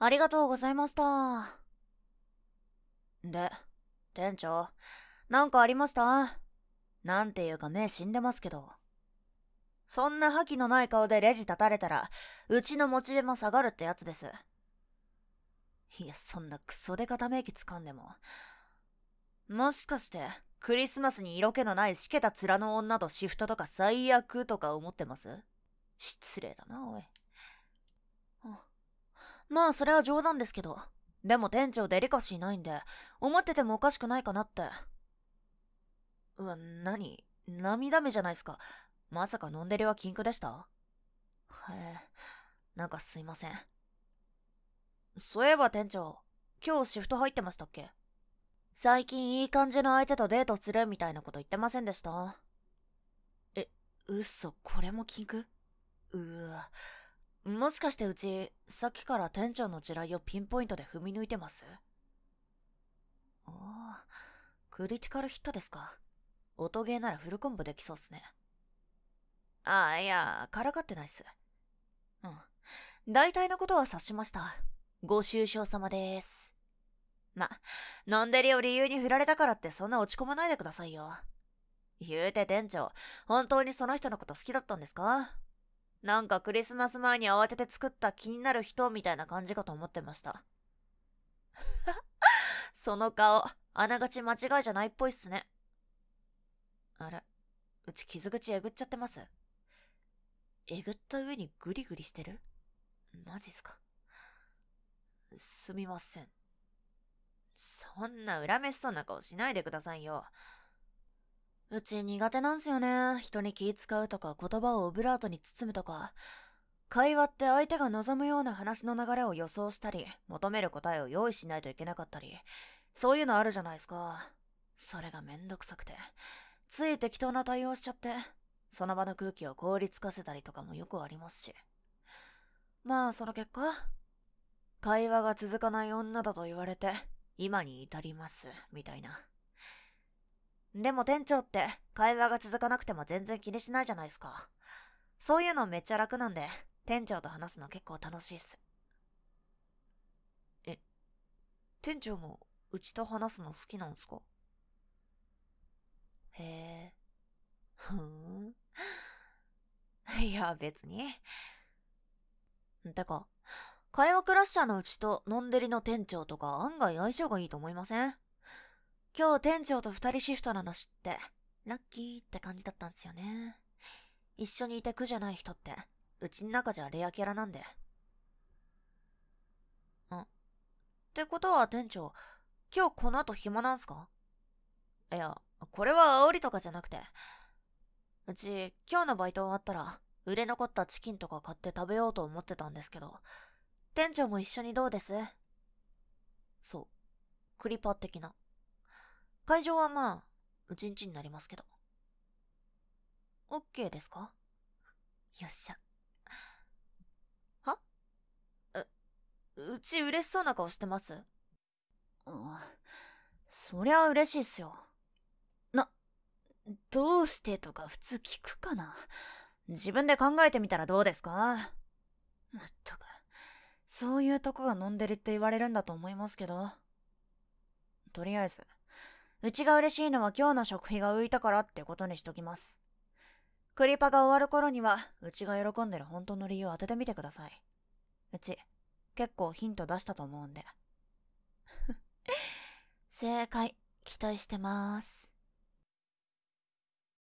ありがとうございました。で、店長、なんかありましたなんていうか目死んでますけど。そんな覇気のない顔でレジ立たれたら、うちのモチベも下がるってやつです。いや、そんなクソデカため息つかんでも。もしかして、クリスマスに色気のないしけた面の女とシフトとか最悪とか思ってます失礼だな、おい。まあそれは冗談ですけど。でも店長デリカシーないんで、思っててもおかしくないかなって。うわ、なに涙目じゃないすか。まさか飲んでりは禁句でしたへえ、なんかすいません。そういえば店長、今日シフト入ってましたっけ最近いい感じの相手とデートするみたいなこと言ってませんでしたえ、嘘、これも禁句うわ。もしかしてうち、さっきから店長の地雷をピンポイントで踏み抜いてますおあ、クリティカルヒットですか。音ゲーならフルコンボできそうっすね。ああ、いや、からかってないっす。うん。大体のことは察しました。ご愁傷様です。ま、飲んでりを理由に振られたからってそんな落ち込まないでくださいよ。言うて店長、本当にその人のこと好きだったんですかなんかクリスマス前に慌てて作った気になる人みたいな感じかと思ってました。その顔、あながち間違いじゃないっぽいっすね。あれ、うち傷口えぐっちゃってますえぐった上にグリグリしてるマジっすか。すみません。そんな恨めしそうな顔しないでくださいよ。うち苦手なんすよね。人に気使うとか言葉をオブラートに包むとか。会話って相手が望むような話の流れを予想したり、求める答えを用意しないといけなかったり、そういうのあるじゃないですか。それがめんどくさくて。つい適当な対応しちゃって、その場の空気を凍りつかせたりとかもよくありますし。まあ、その結果、会話が続かない女だと言われて、今に至ります、みたいな。でも店長って会話が続かなくても全然気にしないじゃないですか。そういうのめっちゃ楽なんで、店長と話すの結構楽しいっす。え、店長もうちと話すの好きなんすかへえ。ふん。いや、別に。てか、会話クラッシャーのうちとのんでりの店長とか案外相性がいいと思いません今日店長と二人シフトなの知って、ラッキーって感じだったんですよね。一緒にいて苦じゃない人って、うちの中じゃレアキャラなんで。んってことは店長、今日この後暇なんすかいや、これは煽りとかじゃなくて。うち、今日のバイト終わったら、売れ残ったチキンとか買って食べようと思ってたんですけど、店長も一緒にどうですそう。クリパー的な。会場はまあ、ん日になりますけど。OK ですかよっしゃ。はえ、うち嬉しそうな顔してますそりゃ嬉しいっすよ。な、どうしてとか普通聞くかな。自分で考えてみたらどうですかまったく、そういうとこが飲んでるって言われるんだと思いますけど。とりあえず、うちが嬉しいのは今日の食費が浮いたからってことにしときます。クリパが終わる頃には、うちが喜んでる本当の理由を当ててみてください。うち、結構ヒント出したと思うんで。正解、期待してます。